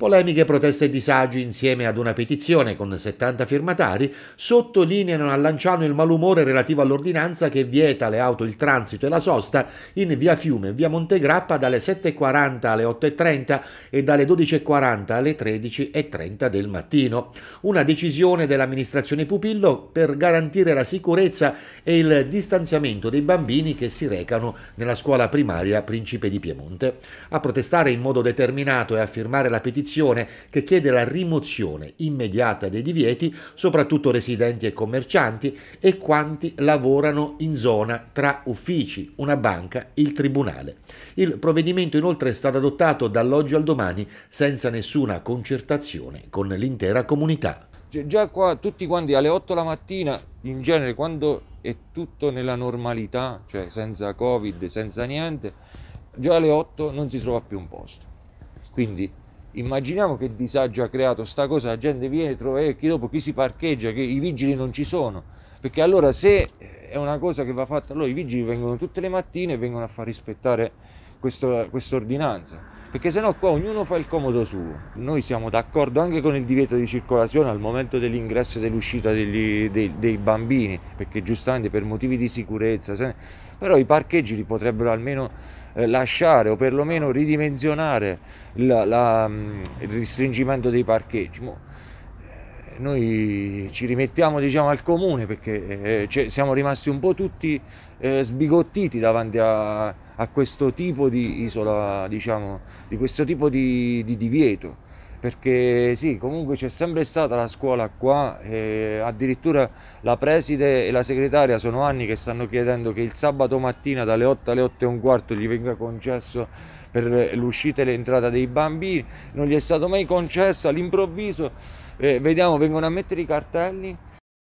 Polemiche, proteste e disagi insieme ad una petizione con 70 firmatari sottolineano a Lanciano il malumore relativo all'ordinanza che vieta alle auto il transito e la sosta in via Fiume e via Montegrappa dalle 7.40 alle 8.30 e dalle 12.40 alle 13.30 del mattino. Una decisione dell'amministrazione Pupillo per garantire la sicurezza e il distanziamento dei bambini che si recano nella scuola primaria Principe di Piemonte. A protestare in modo determinato e a firmare la petizione petizione che chiede la rimozione immediata dei divieti, soprattutto residenti e commercianti e quanti lavorano in zona tra uffici, una banca, il tribunale. Il provvedimento inoltre è stato adottato dall'oggi al domani senza nessuna concertazione con l'intera comunità. Cioè, già qua tutti quanti alle 8 la mattina, in genere quando è tutto nella normalità, cioè senza covid, senza niente, già alle 8 non si trova più un posto. Quindi immaginiamo che disagio ha creato sta cosa, la gente viene, trova e chi dopo, chi si parcheggia, che i vigili non ci sono, perché allora se è una cosa che va fatta, allora i vigili vengono tutte le mattine e vengono a far rispettare questa quest'ordinanza perché sennò qua ognuno fa il comodo suo. Noi siamo d'accordo anche con il divieto di circolazione al momento dell'ingresso e dell'uscita degli, dei, dei, bambini, perché giustamente per motivi di sicurezza, se... però i parcheggi li potrebbero almeno eh, lasciare o perlomeno ridimensionare la, la, mm, il ristringimento dei parcheggi. Mo noi ci rimettiamo diciamo, al comune perché eh, cioè, siamo rimasti un po' tutti eh, sbigottiti davanti a, a, questo tipo di isola, diciamo, di questo tipo di, di divieto. Perché sì, comunque c'è sempre stata la scuola qua, eh, addirittura la preside e la segretaria sono anni che stanno chiedendo che il sabato mattina dalle 8 alle 8 e un quarto gli venga concesso per l'uscita e l'entrata dei bambini, non gli è stato mai concesso all'improvviso, eh, vediamo, vengono a mettere i cartelli